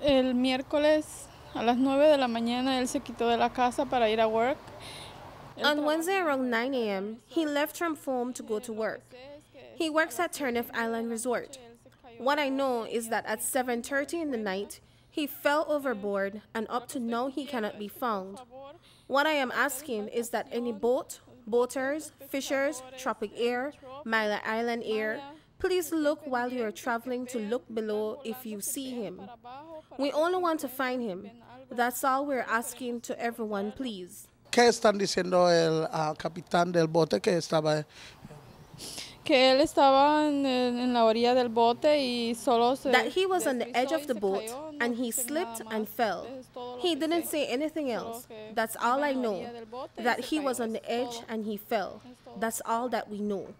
El miércoles a las 9 de la mañana él se quitó de la casa para ir a work. On Wednesday around 9 a.m., he left from home to go to work. He works at Turniff Island Resort. What I know is that at 7:30 in the night, he fell overboard and up to now he cannot be found. What I am asking is that any boat, boaters, fishers, Tropic Air, Mila Island Air, Please look while you are traveling to look below if you see him. We only want to find him. That's all we're asking to everyone, please. ¿Qué están diciendo el uh, capitán del bote que estaba que estaba en la orilla del bote y solo that he was on the edge of the boat and he slipped and fell. He didn't say anything else. That's all I know. That he was on the edge and he fell. That's all that we know.